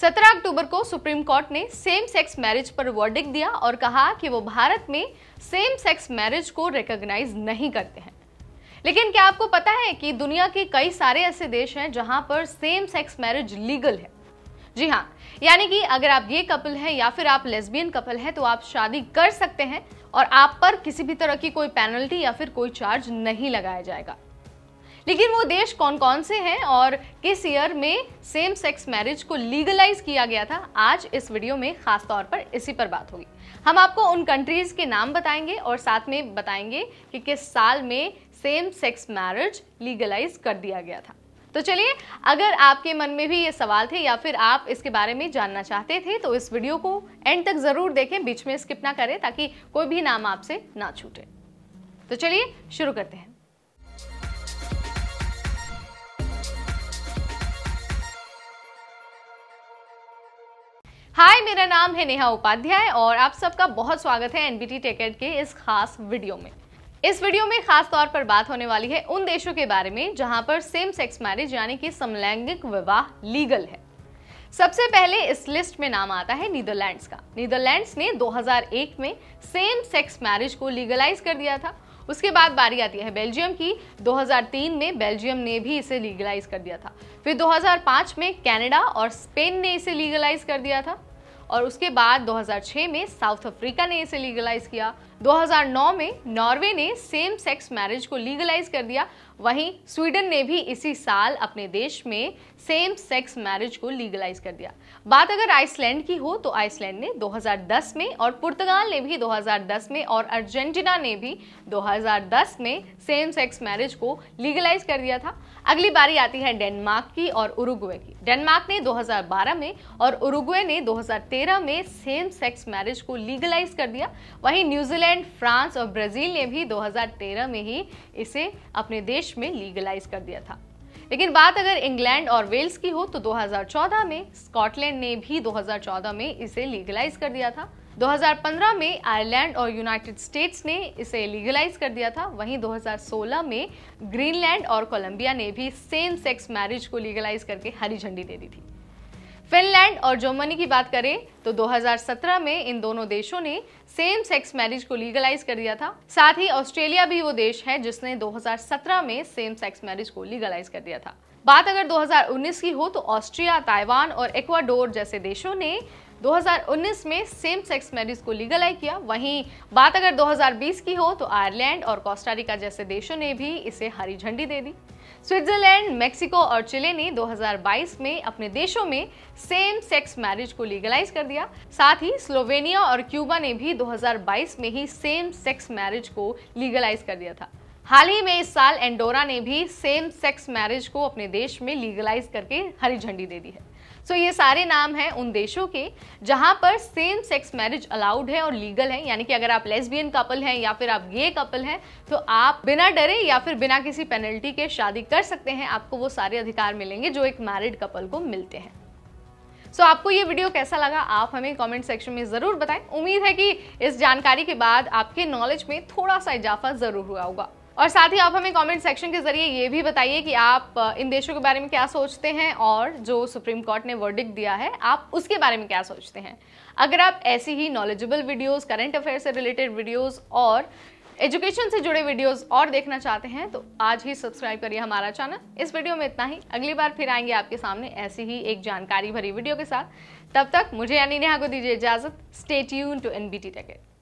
17 अक्टूबर को supreme court ने सेम सेक्स मैरिज पर वर्डिक दिया और कहा कि वो भारत में सेम सेक्स मैरिज को रिकॉग्नाइज नहीं करते हैं लेकिन क्या आपको पता है कि दुनिया के कई सारे ऐसे देश हैं जहां पर सेम सेक्स मैरिज लीगल है जी हाँ यानी कि अगर आप ये कपल हैं या फिर आप लेस्बियन कपल हैं तो आप शादी कर सकते हैं और आप पर किसी भी तरह की कोई पेनल्टी या फिर कोई चार्ज नहीं लगाया जाएगा लेकिन वो देश कौन कौन से हैं और किस ईयर में सेम सेक्स मैरिज को लीगलाइज किया गया था आज इस वीडियो में खास तौर पर इसी पर बात होगी हम आपको उन कंट्रीज के नाम बताएंगे और साथ में बताएंगे कि किस साल में सेम सेक्स मैरिज लीगलाइज कर दिया गया था तो चलिए अगर आपके मन में भी ये सवाल थे या फिर आप इसके बारे में जानना चाहते थे तो इस वीडियो को एंड तक ज़रूर देखें बीच में स्किप ना करें ताकि कोई भी नाम आपसे ना छूटे तो चलिए शुरू करते हैं हाय मेरा नाम है नेहा उपाध्याय और आप सबका बहुत स्वागत है एनबीटी टेकेट के इस खास वीडियो में इस वीडियो में खास तौर पर बात होने वाली है उन देशों के बारे में जहां पर सेम सेक्स मैरिज यानी कि समलैंगिक विवाह लीगल है सबसे पहले इस लिस्ट में नाम आता है नीदरलैंड्स का नीदरलैंड्स ने 2001 में सेम सेक्स मैरिज को लीगलाइज कर दिया था उसके बाद बारी आती है बेल्जियम की 2003 में बेल्जियम ने भी इसे लीगलाइज कर दिया था फिर 2005 में कनाडा और स्पेन ने इसे लीगलाइज कर दिया था और उसके बाद 2006 में साउथ अफ्रीका ने इसे लीगलाइज किया 2009 में नॉर्वे ने सेम सेक्स मैरिज को लीगलाइज कर दिया वहीं स्वीडन ने भी इसी साल अपने देश में सेम सेक्स मैरिज को लीगलाइज कर दिया बात अगर आइसलैंड की हो तो आइसलैंड ने 2010 में और पुर्तगाल ने भी 2010 में और अर्जेंटीना ने भी 2010 में सेम सेक्स मैरिज को लीगलाइज कर दिया था अगली बारी आती है डेनमार्क की और उरुग्वे की डेनमार्क ने 2012 में और उरुग्वे ने 2013 में सेम सेक्स मैरिज को लीगलाइज कर दिया वहीं न्यूजीलैंड फ्रांस और ब्राज़ील ने भी 2013 में ही इसे अपने देश देश में लीगलाइज कर दिया था लेकिन बात अगर इंग्लैंड और वेल्स की हो तो 2014 में स्कॉटलैंड ने भी 2014 में इसे लीगलाइज कर दिया था 2015 में आयरलैंड और यूनाइटेड स्टेट्स ने इसे लीगलाइज कर दिया था वहीं 2016 में ग्रीनलैंड और कोलंबिया ने भी सेम सेक्स मैरिज को लीगलाइज करके हरी झंडी दे दी थी फिनलैंड और जर्मनी की बात करें तो 2017 में इन दोनों देशों ने सेम सेक्स मैरिज को लीगलाइज कर दिया था साथ ही ऑस्ट्रेलिया भी वो देश है जिसने 2017 में सेम सेक्स मैरिज को लीगलाइज कर दिया था बात अगर 2019 की हो तो ऑस्ट्रिया ताइवान और एक्वाडोर जैसे देशों ने 2019 में सेम सेक्स मैरिज को लीगलाइज किया वहीं बात अगर 2020 की हो तो आयरलैंड और कोस्टारिका जैसे देशों ने भी इसे हरी झंडी दे दी स्विट्जरलैंड मेक्सिको और चिले ने 2022 में अपने देशों में सेम सेक्स मैरिज को लीगलाइज कर दिया साथ ही स्लोवेनिया और क्यूबा ने भी 2022 में ही सेम सेक्स मैरिज को लीगलाइज कर दिया था हाल ही में इस साल एंडोरा ने भी सेम सेक्स मैरिज को अपने देश में लीगलाइज करके हरी झंडी दे दी है सो so ये सारे नाम हैं उन देशों के जहां पर सेम सेक्स मैरिज अलाउड है और लीगल है यानी कि अगर आप लेस्बियन कपल हैं या फिर आप गे कपल हैं तो आप बिना डरे या फिर बिना किसी पेनल्टी के शादी कर सकते हैं आपको वो सारे अधिकार मिलेंगे जो एक मैरिड कपल को मिलते हैं सो so, आपको ये वीडियो कैसा लगा आप हमें कमेंट सेक्शन में ज़रूर बताएं उम्मीद है कि इस जानकारी के बाद आपके नॉलेज में थोड़ा सा इजाफा ज़रूर हुआ होगा और साथ ही आप हमें कमेंट सेक्शन के जरिए ये भी बताइए कि आप इन देशों के बारे में क्या सोचते हैं और जो सुप्रीम कोर्ट ने वर्डिक दिया है आप उसके बारे में क्या सोचते हैं अगर आप ऐसी ही नॉलेजेबल वीडियोस करंट अफेयर से रिलेटेड वीडियोस और एजुकेशन से जुड़े वीडियोस और देखना चाहते हैं तो आज ही सब्सक्राइब करिए हमारा चैनल इस वीडियो में इतना ही अगली बार फिर आएंगे आपके सामने ऐसी ही एक जानकारी भरी वीडियो के साथ तब तक मुझे यानी नेहा को दीजिए इजाजत stay tune to N B T टेकेट